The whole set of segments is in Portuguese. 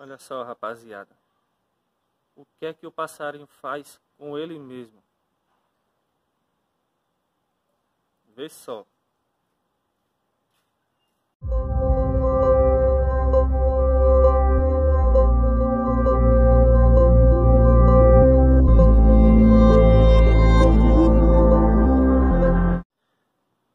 Olha só, rapaziada. O que é que o passarinho faz com ele mesmo? Vê só.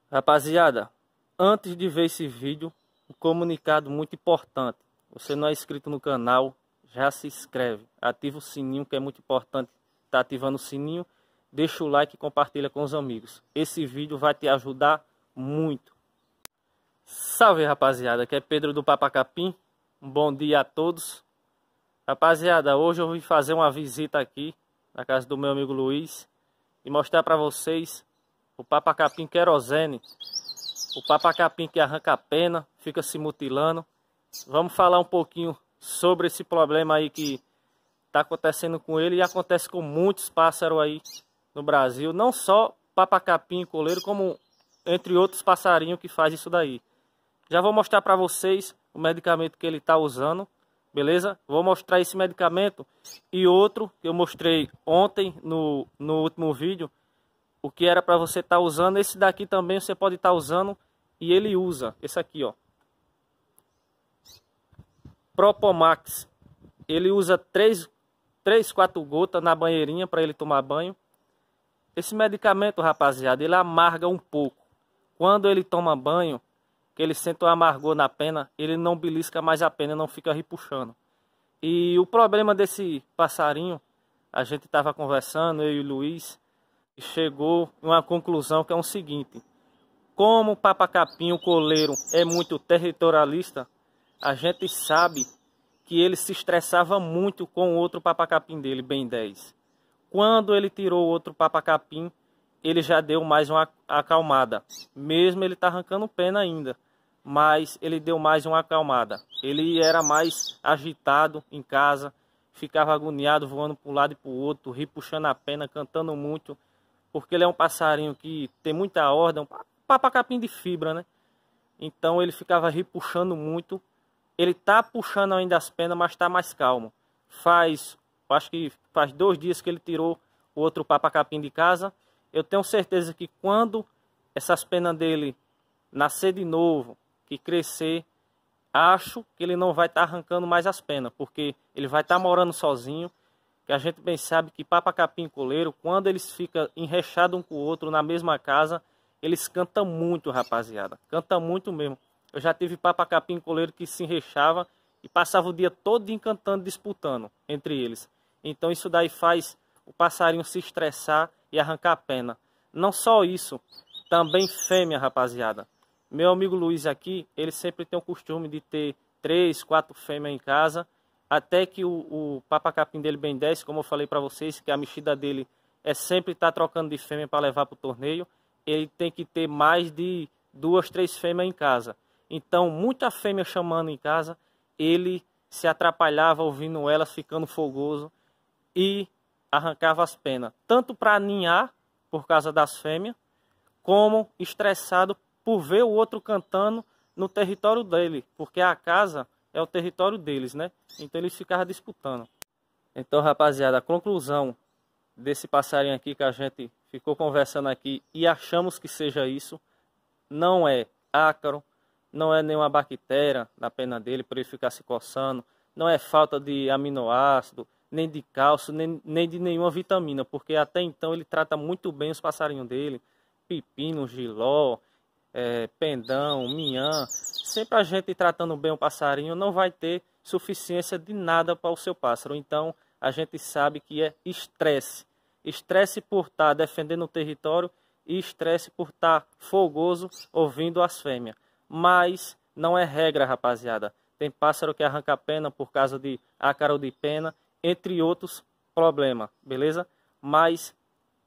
Rapaziada, antes de ver esse vídeo, um comunicado muito importante. Você não é inscrito no canal, já se inscreve, ativa o sininho que é muito importante, tá ativando o sininho, deixa o like e compartilha com os amigos. Esse vídeo vai te ajudar muito. Salve rapaziada, aqui é Pedro do Papacapim. Um bom dia a todos. Rapaziada, hoje eu vim fazer uma visita aqui na casa do meu amigo Luiz e mostrar para vocês o papacapim querosene, o papacapim que arranca a pena, fica se mutilando vamos falar um pouquinho sobre esse problema aí que está acontecendo com ele e acontece com muitos pássaros aí no Brasil, não só papacapim, coleiro, como entre outros passarinhos que faz isso daí. Já vou mostrar para vocês o medicamento que ele está usando, beleza? Vou mostrar esse medicamento e outro que eu mostrei ontem no, no último vídeo, o que era para você estar tá usando. Esse daqui também você pode estar tá usando e ele usa, esse aqui, ó. Propomax. Ele usa 3, 3 4 gotas na banheirinha para ele tomar banho. Esse medicamento, rapaziada, ele amarga um pouco. Quando ele toma banho, que ele sente o amargor na pena, ele não belisca mais a pena, não fica ripuxando. E o problema desse passarinho, a gente estava conversando, eu e o Luiz, e chegou a uma conclusão que é o seguinte. Como o papacapim, o coleiro, é muito territorialista, a gente sabe que ele se estressava muito com o outro papacapim dele, Ben 10. Quando ele tirou o outro papacapim, ele já deu mais uma acalmada. Mesmo ele tá arrancando pena ainda, mas ele deu mais uma acalmada. Ele era mais agitado em casa, ficava agoniado, voando para um lado e para o outro, ripuxando a pena, cantando muito, porque ele é um passarinho que tem muita ordem, um papacapim de fibra, né? Então ele ficava ripuxando muito ele tá puxando ainda as penas, mas tá mais calmo. Faz, acho que faz dois dias que ele tirou o outro papa capim de casa. Eu tenho certeza que quando essas penas dele nascer de novo, que crescer, acho que ele não vai estar tá arrancando mais as penas, porque ele vai estar tá morando sozinho, que a gente bem sabe que papa capim coleiro, quando eles ficam enrechados um com o outro na mesma casa, eles cantam muito, rapaziada. Canta muito mesmo. Eu já tive papacapim coleiro que se enrechava e passava o dia todo encantando, disputando entre eles. Então isso daí faz o passarinho se estressar e arrancar a pena. Não só isso, também fêmea, rapaziada. Meu amigo Luiz aqui, ele sempre tem o costume de ter três, quatro fêmeas em casa, até que o, o papacapim dele bem desce, como eu falei para vocês, que a mexida dele é sempre estar tá trocando de fêmea para levar para o torneio. Ele tem que ter mais de duas, três fêmeas em casa. Então, muita fêmea chamando em casa, ele se atrapalhava ouvindo elas ficando fogoso e arrancava as penas, tanto para aninhar por causa das fêmeas, como estressado por ver o outro cantando no território dele, porque a casa é o território deles, né? Então eles ficavam disputando. Então, rapaziada, a conclusão desse passarinho aqui que a gente ficou conversando aqui e achamos que seja isso, não é ácaro, não é nenhuma bactéria na pena dele para ele ficar se coçando, não é falta de aminoácido, nem de cálcio, nem, nem de nenhuma vitamina, porque até então ele trata muito bem os passarinhos dele, pepino, giló, é, pendão, minhã. Sempre a gente tratando bem o passarinho não vai ter suficiência de nada para o seu pássaro. Então a gente sabe que é estresse. Estresse por estar tá defendendo o território e estresse por estar tá fogoso ouvindo as fêmeas mas não é regra, rapaziada. Tem pássaro que arranca pena por causa de ácaro de pena, entre outros problemas, beleza? Mas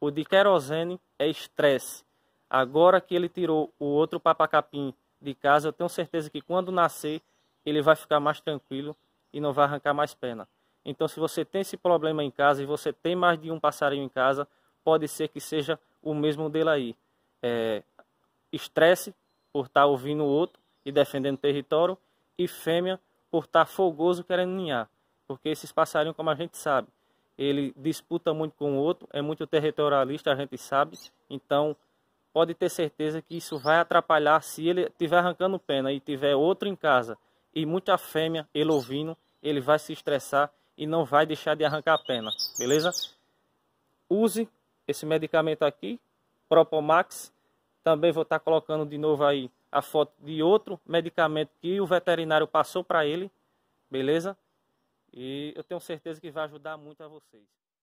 o de querosene é estresse. Agora que ele tirou o outro papacapim de casa, eu tenho certeza que quando nascer ele vai ficar mais tranquilo e não vai arrancar mais pena. Então, se você tem esse problema em casa e você tem mais de um passarinho em casa, pode ser que seja o mesmo dele aí. É, estresse por estar tá ouvindo o outro e defendendo o território, e fêmea por estar tá fogoso querendo ninhar. Porque esses passarinhos, como a gente sabe, ele disputa muito com o outro, é muito territorialista, a gente sabe. Então, pode ter certeza que isso vai atrapalhar se ele estiver arrancando pena e tiver outro em casa e muita fêmea ele ouvindo, ele vai se estressar e não vai deixar de arrancar a pena, beleza? Use esse medicamento aqui, Propomax, também vou estar colocando de novo aí a foto de outro medicamento que o veterinário passou para ele, beleza? E eu tenho certeza que vai ajudar muito a vocês.